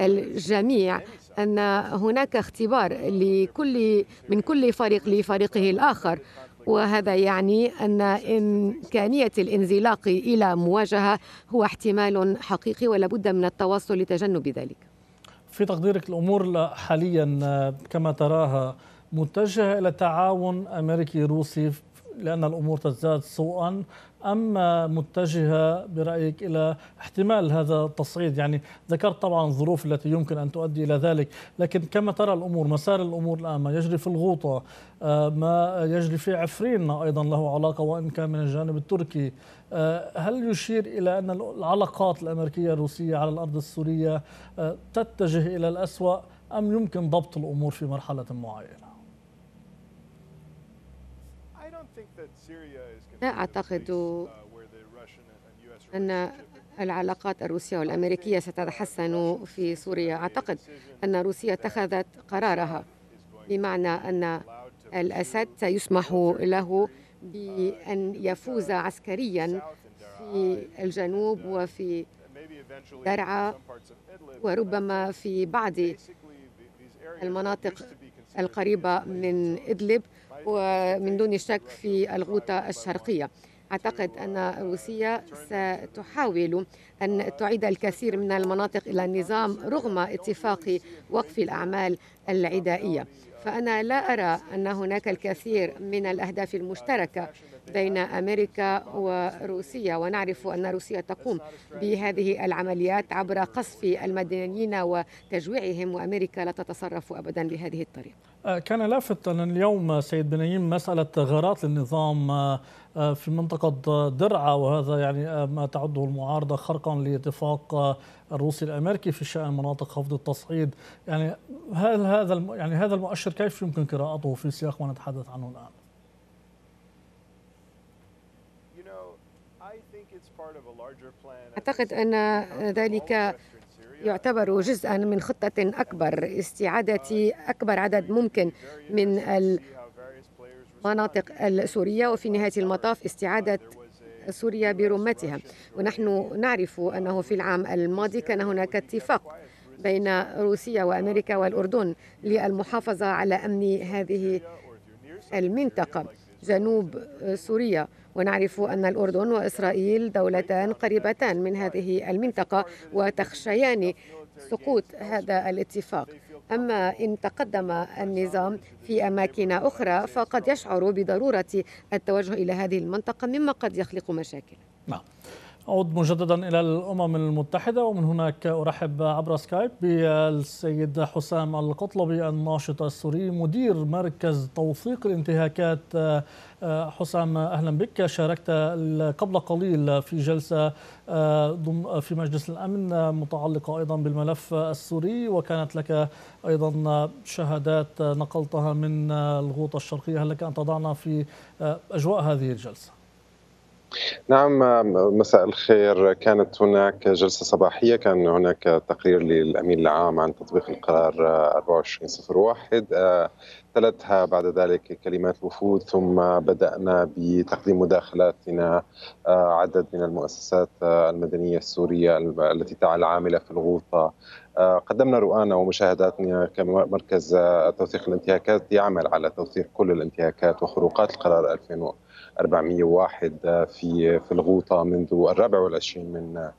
الجميع أن هناك اختبار لكل من كل فريق لفريقه الآخر وهذا يعني أن إمكانية الانزلاق إلى مواجهة هو احتمال حقيقي ولا بد من التواصل لتجنب ذلك في تقديرك الأمور حاليا آه، كما تراها متجهة إلى تعاون أمريكي روسي لأن الأمور تزداد سوءا أم متجهة برأيك إلى احتمال هذا التصعيد يعني ذكرت طبعا الظروف التي يمكن أن تؤدي إلى ذلك لكن كما ترى الأمور مسار الأمور الآن ما يجري في الغوطة آه، ما يجري في عفرين أيضا له علاقة وإن كان من الجانب التركي آه، هل يشير إلى أن العلاقات الأمريكية الروسية على الأرض السورية آه، تتجه إلى الأسوأ أم يمكن ضبط الأمور في مرحلة معينة أعتقد أن العلاقات الروسية والأمريكية ستتحسن في سوريا أعتقد أن روسيا اتخذت قرارها بمعنى أن الأسد سيسمح له بأن يفوز عسكريا في الجنوب وفي درعا وربما في بعض المناطق القريبة من إدلب ومن دون شك في الغوطة الشرقية أعتقد أن روسيا ستحاول أن تعيد الكثير من المناطق إلى النظام رغم اتفاق وقف الأعمال العدائية فأنا لا أرى أن هناك الكثير من الأهداف المشتركة بين أمريكا وروسيا ونعرف أن روسيا تقوم بهذه العمليات عبر قصف المدنيين وتجويعهم وأمريكا لا تتصرف أبدا بهذه الطريقة آه، كان لافت أن اليوم سيد بنيم مسألة غارات للنظام آه، آه، في منطقة درعا وهذا يعني ما تعده المعارضة خرقا لاتفاق الروسي الامريكي في شان مناطق خفض التصعيد يعني هل هذا يعني هذا المؤشر كيف يمكن قراءته في سياق ما نتحدث عنه الان أعتقد أن ذلك يعتبر جزءا من خطة أكبر استعادة uh, أكبر عدد ممكن من المناطق السورية وفي نهاية uh, المطاف استعادة سوريا برمتها ونحن نعرف أنه في العام الماضي كان هناك اتفاق بين روسيا وأمريكا والأردن للمحافظة على أمن هذه المنطقة جنوب سوريا ونعرف أن الأردن وإسرائيل دولتان قريبتان من هذه المنطقة وتخشيان سقوط هذا الاتفاق أما إن تقدم النظام في أماكن أخرى فقد يشعر بضرورة التوجه إلى هذه المنطقة مما قد يخلق مشاكل نعم. أعود مجددا إلى الأمم المتحدة ومن هناك أرحب عبر سكايب بالسيد حسام القطلبي الناشط السوري مدير مركز توثيق الانتهاكات حسام أهلا بك شاركت قبل قليل في جلسة في مجلس الأمن متعلقة أيضا بالملف السوري وكانت لك أيضا شهادات نقلتها من الغوطة الشرقية هل لك أن تضعنا في أجواء هذه الجلسة؟ نعم مساء الخير كانت هناك جلسة صباحية كان هناك تقرير للأمين العام عن تطبيق القرار 2401 آه، تلتها بعد ذلك كلمات وفود ثم بدأنا بتقديم مداخلاتنا آه، عدد من المؤسسات آه، المدنية السورية التي العاملة في الغوطة قدمنا رؤانا ومشاهداتنا كمركز توثيق الانتهاكات يعمل على توثيق كل الانتهاكات وخروقات القرار 2001 401 في في الغوطه منذ الرابع والعشرين من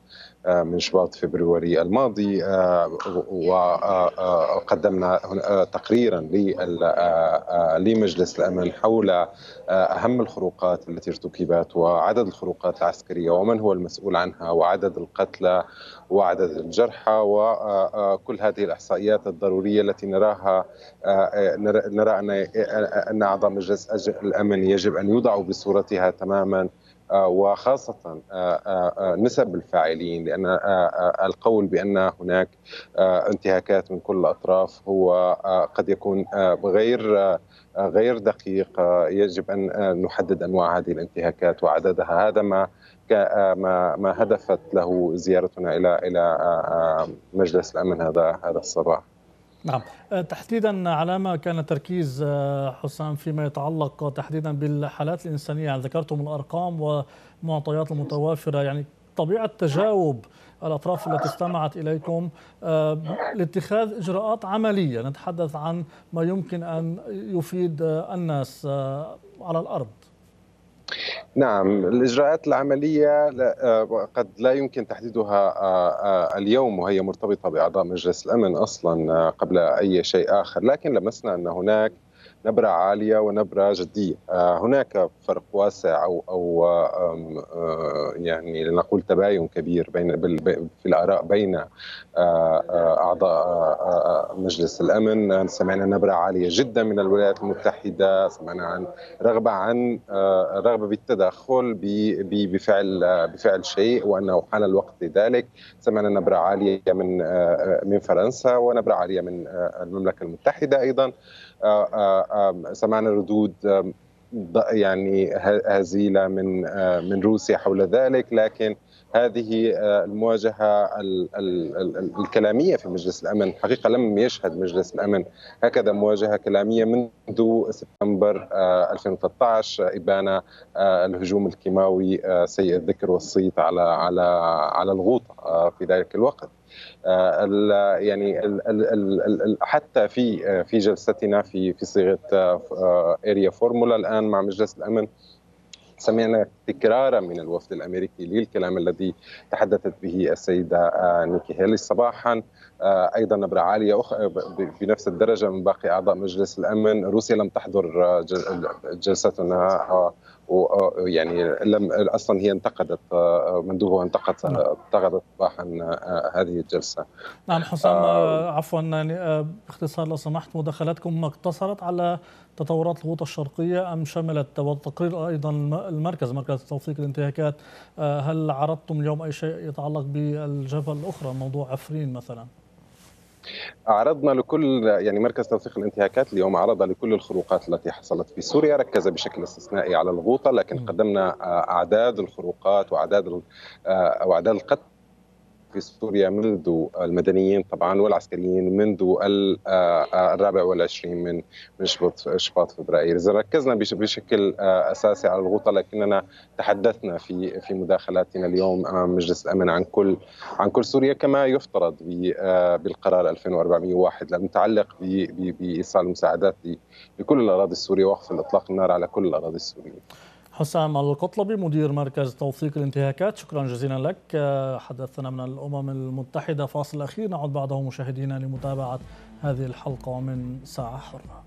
من شباط فبراير الماضي آه، وقدمنا آه، آه، تقريرا لمجلس الامن حول اهم الخروقات التي ارتكبت وعدد الخروقات العسكريه ومن هو المسؤول عنها وعدد القتلى وعدد الجرحى وكل هذه الاحصائيات الضروريه التي نراها نرى ان اعضاء مجلس الامن يجب ان يوضعوا بصورتها تماما آه، وخاصة آه، آه، نسب الفاعلين لأن القول بأن هناك انتهاكات من كل الأطراف هو قد يكون غير غير دقيق يجب أن نحدد أنواع هذه الانتهاكات وعددها هذا ما ما ما هدفت له زيارتنا الى الى مجلس الامن هذا هذا الصباح نعم آه، تحديدا على ما كان تركيز آه، حسام فيما يتعلق تحديدا بالحالات الإنسانية يعني ذكرتم الأرقام والمعطيات المتوافرة يعني طبيعة تجاوب الأطراف التي استمعت إليكم آه، لاتخاذ إجراءات عملية نتحدث عن ما يمكن أن يفيد الناس على الأرض نعم الإجراءات العملية آه، قد لا يمكن تحديدها آه، آه، اليوم وهي مرتبطة بأعضاء مجلس الأمن أصلا قبل أي شيء آخر لكن لمسنا أن هناك نبره عاليه ونبره جديه آه، هناك فرق واسع او او آه، يعني لنقول تباين كبير بين في الاراء بين آه، اعضاء مجلس الامن سمعنا نبره عاليه جدا من الولايات المتحده سمعنا عن رغبه عن رغبه بالتدخل بفعل بفعل شيء وانه حان الوقت لذلك سمعنا نبره عاليه من من فرنسا ونبره عاليه من المملكه المتحده ايضا آه، آه، سمعنا ردود يعني هزيله من آه، من روسيا حول ذلك لكن هذه آه، المواجهه الكلاميه في مجلس الامن، حقيقه لم يشهد مجلس الامن هكذا مواجهه كلاميه منذ سبتمبر 2013 آه، ابان آه، الهجوم الكيماوي سيء الذكر والصيت على على على الغوطه في ذلك الوقت. يعني حتى في في جلستنا في في صيغه اريا فورمولا الان مع مجلس الامن سمعنا تكرارا من الوفد الامريكي للكلام الذي تحدثت به السيده آه, نيكي هيلي صباحا آه, ايضا نبره عاليه أخرى بنفس الدرجه من باقي اعضاء مجلس الامن روسيا لم تحضر آه, جلستنا ويعني لم اصلا هي انتقدت آه، آه، مندوبها انتقدت نعم. آه، انتقدت صباحا هذه الجلسه نعم حسام آه عفوا باختصار لو سمحت مداخلاتكم ما اقتصرت على تطورات الغوطه الشرقيه ام شملت والتقرير ايضا المركز مركز توثيق الانتهاكات هل عرضتم اليوم اي شيء يتعلق بالجبهه الاخرى موضوع عفرين مثلا؟ عرضنا لكل يعني مركز توثيق الانتهاكات اليوم عرض لكل الخروقات التي حصلت في سوريا ركز بشكل استثنائي على الغوطه لكن قدمنا آه، اعداد الخروقات واعداد آه، اعداد القتل في سوريا منذ المدنيين طبعا والعسكريين منذ آه، آه، الرابع والعشرين من من شباط فبراير اذا ركزنا بشكل آه، اساسي على الغوطه لكننا تحدثنا في في مداخلاتنا اليوم امام مجلس الامن عن كل عن كل سوريا كما يفترض بالقرار 2401 المتعلق بايصال المساعدات لكل الاراضي السوريه ووقف الاطلاق النار على كل الاراضي السوريه حسام القطلبي مدير مركز توثيق الانتهاكات شكرا جزيلا لك آه، حدثنا من الأمم المتحدة فاصل أخير نعود بعده مشاهدينا لمتابعة هذه الحلقة من ساعة حرة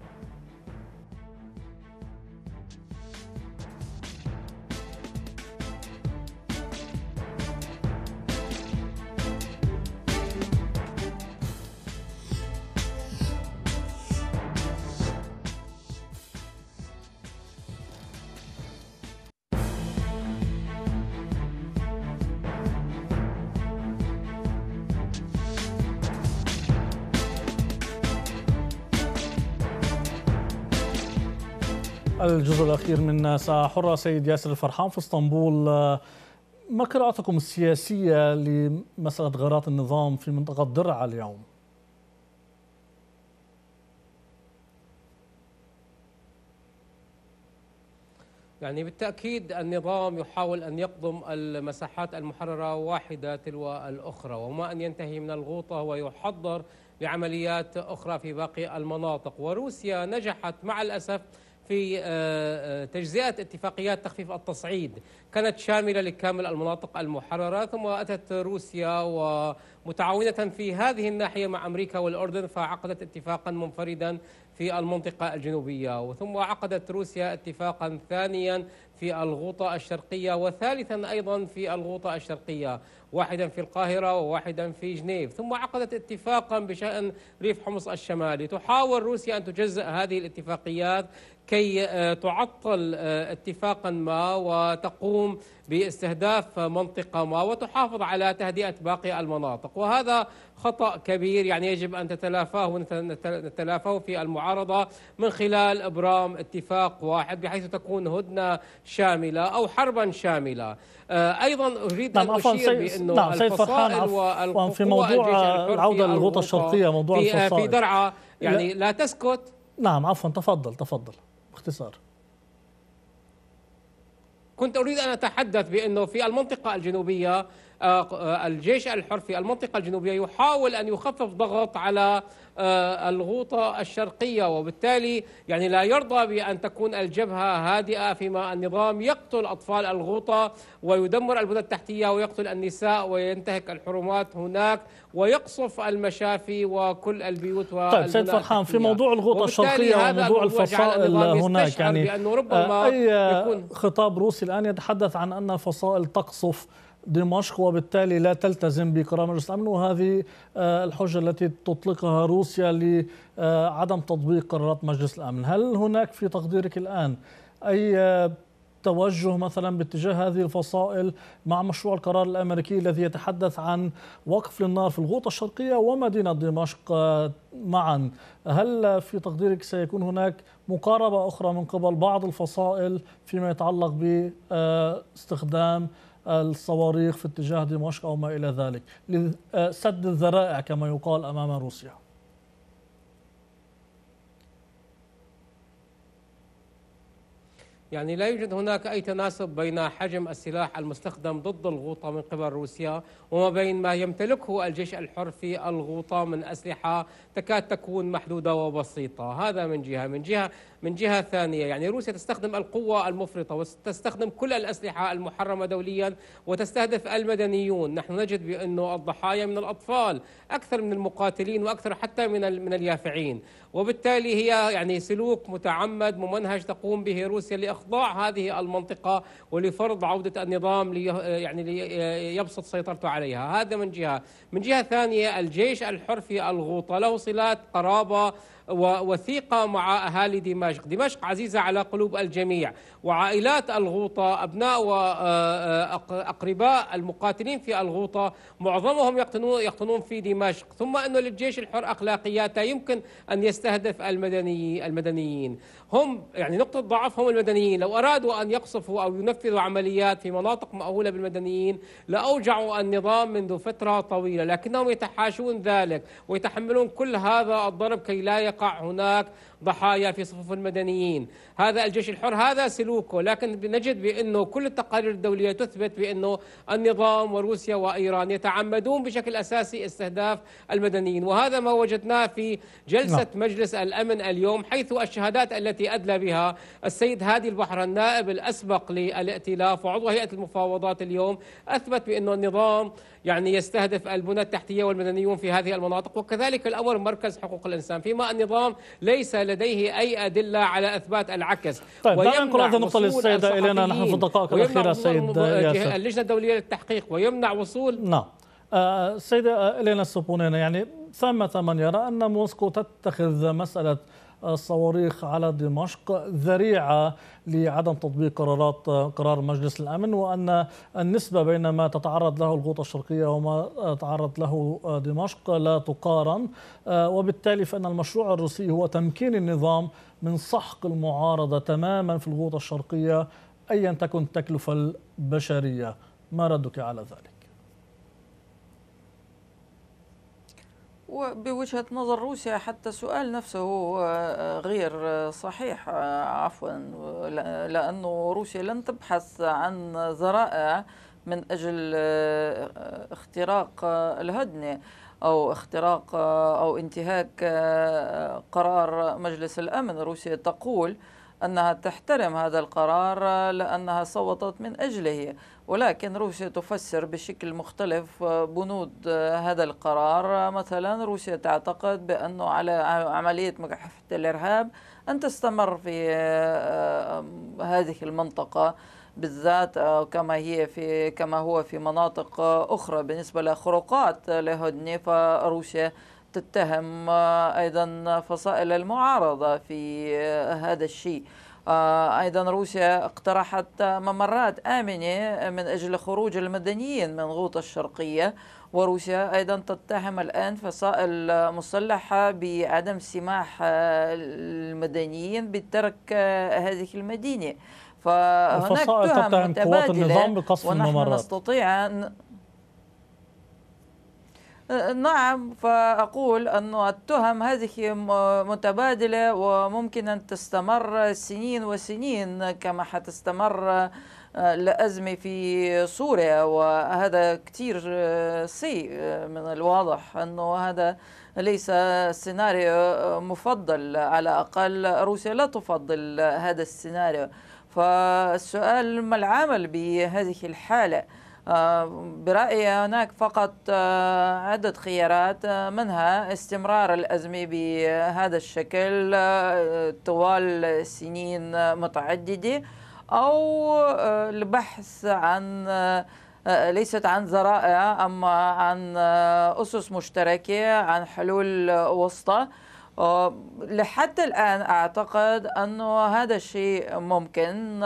الجزء الأخير من ساعة حرة سيد ياسر الفرحان في اسطنبول ما قراءتكم السياسية لمسألة غارات النظام في منطقة درعا اليوم؟ يعني بالتأكيد النظام يحاول أن يقضم المساحات المحررة واحدة تلو الأخرى وما أن ينتهي من الغوطة ويحضر لعمليات أخرى في باقي المناطق وروسيا نجحت مع الأسف في آه، آه، تجزئة اتفاقيات تخفيف التصعيد كانت شاملة لكامل المناطق المحررة ثم أتت روسيا ومتعاونة في هذه الناحية مع أمريكا والأردن فعقدت اتفاقا منفردا في المنطقة الجنوبية وثم عقدت روسيا اتفاقا ثانيا في الغوطة الشرقية وثالثا أيضا في الغوطة الشرقية واحدا في القاهرة وواحدا في جنيف ثم عقدت اتفاقا بشأن ريف حمص الشمالي تحاول روسيا أن تجزأ هذه الاتفاقيات كي آه، تعطل آه، اتفاقا ما وتقوم باستهداف منطقة ما وتحافظ على تهدئة باقي المناطق وهذا خطأ كبير يعني يجب أن تتلافاه ونتلافاه في المعارضة من خلال إبرام اتفاق واحد بحيث تكون هدنة شاملة أو حربا شاملة آه، أيضا أريد نعم، أن أشير بأن انه نعم سيد فرحان عفوا في موضوع العوده للغوطه الشرقيه موضوع في الفصائل في درعا يعني لا, لا تسكت نعم عفوا تفضل تفضل باختصار كنت اريد ان اتحدث بانه في المنطقه الجنوبيه آه، آه، الجيش الحر في المنطقة الجنوبية يحاول أن يخفف ضغط على آه، الغوطة الشرقية وبالتالي يعني لا يرضى بأن تكون الجبهة هادئة فيما النظام يقتل أطفال الغوطة ويدمر البنى التحتية ويقتل النساء وينتهك الحرمات هناك ويقصف المشافي وكل البيوت طيب سيد فرحان في موضوع الغوطة الشرقية وموضوع الفصائل هناك يعني ربما أي يكون خطاب روسي الآن يتحدث عن أن فصائل تقصف دمشق وبالتالي لا تلتزم بقرار مجلس الامن وهذه آه، الحجه التي تطلقها روسيا لعدم تطبيق قرارات مجلس الامن، هل هناك في تقديرك الان اي آه، توجه مثلا باتجاه هذه الفصائل مع مشروع القرار الامريكي الذي يتحدث عن وقف للنار في الغوطه الشرقيه ومدينه دمشق آه، معا، هل في تقديرك سيكون هناك مقاربه اخرى من قبل بعض الفصائل فيما يتعلق باستخدام الصواريخ في اتجاه دمشق أو ما إلى ذلك لسد آه، الذرائع كما يقال أمام روسيا يعني لا يوجد هناك أي تناسب بين حجم السلاح المستخدم ضد الغوطة من قبل روسيا وما بين ما يمتلكه الجيش الحر في الغوطة من أسلحة تكاد تكون محدودة وبسيطة هذا من جهة من جهة من جهة ثانية يعني روسيا تستخدم القوة المفرطة وتستخدم كل الأسلحة المحرمة دوليا وتستهدف المدنيون نحن نجد بأنه الضحايا من الأطفال أكثر من المقاتلين وأكثر حتى من من اليافعين وبالتالي هي يعني سلوك متعمد ممنهج تقوم به روسيا لإخضاع هذه المنطقة ولفرض عودة النظام لي يعني ليبسط سيطرته عليها هذا من جهة من جهة ثانية الجيش الحر في الغوطة له صلات قرابة ووثيقة مع أهالي دمشق دمشق عزيزة على قلوب الجميع وعائلات الغوطة أبناء وأقرباء آه، المقاتلين في الغوطة معظمهم يقتنون في دمشق ثم أنه للجيش الحر أخلاقيات لا يمكن أن يستهدف المدني المدنيين هم يعني نقطة ضعف هم المدنيين لو أرادوا أن يقصفوا أو ينفذوا عمليات في مناطق مأهولة بالمدنيين لأوجعوا النظام منذ فترة طويلة لكنهم يتحاشون ذلك ويتحملون كل هذا الضرب كي لا يقع هناك ضحايا في صفوف المدنيين هذا الجيش الحر هذا سلوكه لكن نجد بأنه كل التقارير الدولية تثبت بأنه النظام وروسيا وإيران يتعمدون بشكل أساسي استهداف المدنيين وهذا ما وجدناه في جلسة لا. نعم. مجلس الأمن اليوم حيث الشهادات التي أدلى بها السيد هادي البحر النائب الأسبق للائتلاف وعضو هيئة المفاوضات اليوم أثبت بأنه النظام يعني يستهدف البنى التحتية والمدنيون في هذه المناطق وكذلك الأمر مركز حقوق الإنسان فيما النظام ليس لديه أي أدلة على إثبات العكس طيب دعنا ننقل هذه النقطة للسيدة إلينا نحن في الدقائق الأخيرة سيد ياسر اللجنة الدولية للتحقيق ويمنع وصول نعم آه سيدة إلينا السبونينة يعني ثمة من يرى أن موسكو تتخذ مسألة الصواريخ على دمشق ذريعة لعدم تطبيق قرارات قرار مجلس الأمن وأن النسبة بين ما تتعرض له الغوطة الشرقية وما تعرض له دمشق لا تقارن آه، وبالتالي فإن المشروع الروسي هو تمكين النظام من سحق المعارضة تماما في الغوطة الشرقية أيا تكن التكلفة البشرية ما ردك على ذلك؟ وبوجهة نظر روسيا حتى السؤال نفسه آه، آه، غير آه، صحيح عفوا لأنه روسيا لن تبحث عن ذرائع من أجل اختراق الهدنة أو اختراق أو انتهاك قرار مجلس الأمن روسيا تقول أنها تحترم هذا القرار لأنها صوتت من أجله ولكن روسيا تفسر بشكل مختلف بنود هذا القرار مثلا روسيا تعتقد بأنه على عملية مكافحة الإرهاب أن تستمر في آه، هذه المنطقة بالذات آه، كما هي في كما هو في مناطق أخرى بالنسبة لخروقات لهدني فروسيا تتهم آه، أيضا فصائل المعارضة في هذا الشيء أيضا روسيا اقترحت ممرات آمنة من أجل خروج المدنيين من غوطة الشرقية وروسيا أيضا تتهم الآن فصائل مسلحة بعدم سماح المدنيين بترك هذه المدينة فهناك تهم متبادلة ونحن الممرات. نستطيع أه، أه، نعم فأقول أن التهم هذه متبادلة وممكن أن تستمر سنين وسنين كما حتستمر أه، الأزمة في سوريا وهذا كتير سيء من الواضح أنه هذا ليس سيناريو مفضل على الأقل روسيا لا تفضل هذا السيناريو فالسؤال ما العمل بهذه الحالة؟ آه، برأيي هناك فقط آه، عدة خيارات آه، منها استمرار الأزمة بهذا الشكل طوال سنين متعددة أو البحث عن ليست عن ذرائع أما عن أسس مشتركة عن حلول وسطى لحتى الآن أعتقد أنه هذا الشيء ممكن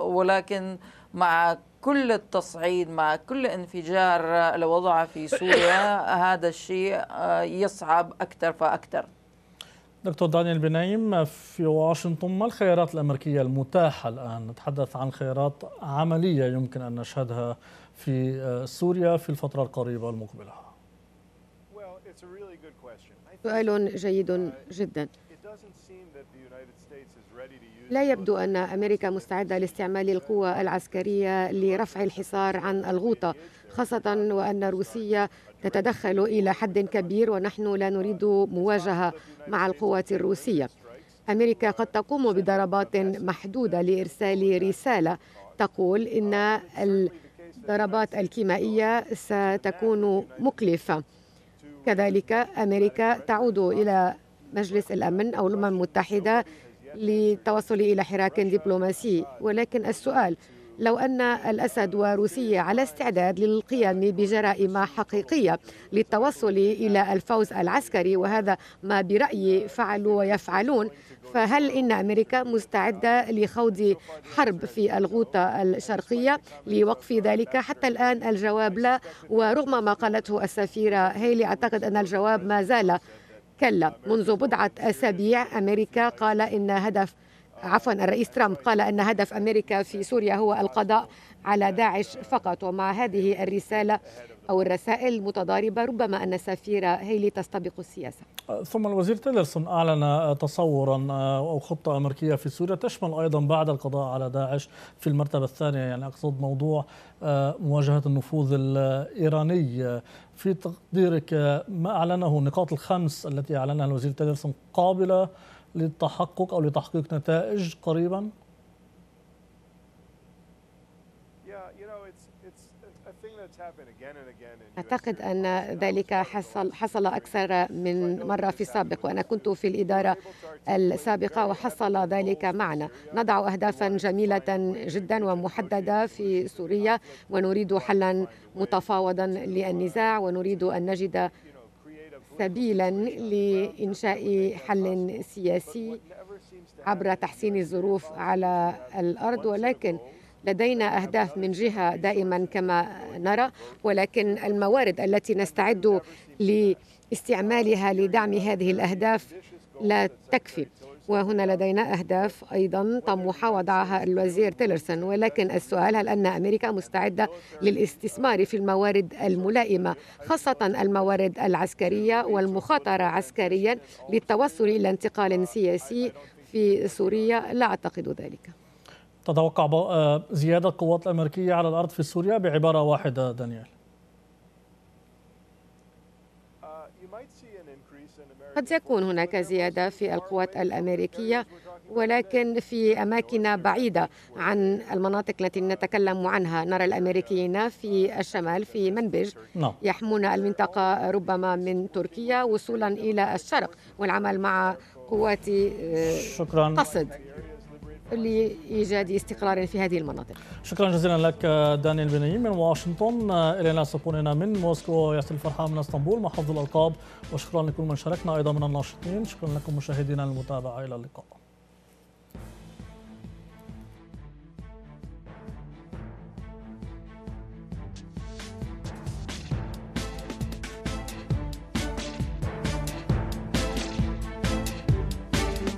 ولكن مع كل التصعيد مع كل انفجار الوضع في سوريا هذا الشيء آه، يصعب أكثر فأكثر دكتور دانيال بنايم في واشنطن ما الخيارات الأمريكية المتاحة الآن نتحدث عن خيارات عملية يمكن أن نشهدها في آه، سوريا في الفترة القريبة المقبلة سؤال جيد جدا لا يبدو أن أمريكا مستعدة لاستعمال القوة العسكرية لرفع الحصار عن الغوطة خاصة وأن روسيا تتدخل إلى حد كبير ونحن لا نريد مواجهة مع القوات الروسية أمريكا قد تقوم بضربات محدودة لإرسال رسالة تقول إن الضربات الكيمائية ستكون مكلفة كذلك أمريكا تعود إلى مجلس الأمن أو الأمم المتحدة للتوصل إلى حراك دبلوماسي ولكن السؤال لو أن الأسد وروسيا على استعداد للقيام بجرائم حقيقية للتوصل إلى الفوز العسكري وهذا ما برأيي فعلوا ويفعلون فهل إن أمريكا مستعدة لخوض حرب في الغوطة الشرقية لوقف ذلك حتى الآن الجواب لا ورغم ما قالته السفيرة هيلي أعتقد أن الجواب ما زال كلا منذ بضعة أسابيع أمريكا قال إن هدف عفوا الرئيس ترامب قال ان هدف امريكا في سوريا هو القضاء على داعش فقط ومع هذه الرساله او الرسائل المتضاربه ربما ان السفيره هيلي تستبق السياسه. ثم الوزير تيلرسون اعلن تصورا آه، او خطه امريكيه في سوريا تشمل ايضا بعد القضاء على داعش في المرتبه الثانيه يعني اقصد موضوع آه، مواجهه النفوذ الايراني في تقديرك ما أعلنه النقاط الخمس التي أعلنها الوزير تيلرسون قابلة للتحقق أو لتحقيق نتائج قريباً؟ أعتقد أن ذلك حصل, حصل أكثر من مرة في السابق وأنا كنت في الإدارة السابقة وحصل ذلك معنا نضع أهدافا جميلة جدا ومحددة في سوريا ونريد حلا متفاوضا للنزاع ونريد أن نجد سبيلا لإنشاء حل سياسي عبر تحسين الظروف على الأرض ولكن لدينا أهداف من جهة دائما كما نرى ولكن الموارد التي نستعد لاستعمالها لدعم هذه الأهداف لا تكفي وهنا لدينا أهداف أيضا طموحة وضعها الوزير تيلرسون ولكن السؤال هل أن أمريكا مستعدة للاستثمار في الموارد الملائمة خاصة الموارد العسكرية والمخاطرة عسكريا للتوصل إلى انتقال سياسي في سوريا لا أعتقد ذلك تتوقع آه، زيادة القوات الأمريكية على الأرض في سوريا بعبارة واحدة دانيال قد يكون هناك زيادة في القوات الأمريكية ولكن في أماكن بعيدة عن المناطق التي نتكلم عنها نرى الأمريكيين في الشمال في منبج نعم. يحمون المنطقة ربما من تركيا وصولا إلى الشرق والعمل مع قوات آه، شكرا قصد لإيجاد استقرار في هذه المناطق شكرا جزيلا لك دانيال بنيين من واشنطن إلينا سبونينا من موسكو ياسر الفرحة من اسطنبول محافظ الألقاب وشكرا لكل من شاركنا أيضا من الناشطين شكرا لكم مشاهدينا المتابعة إلى اللقاء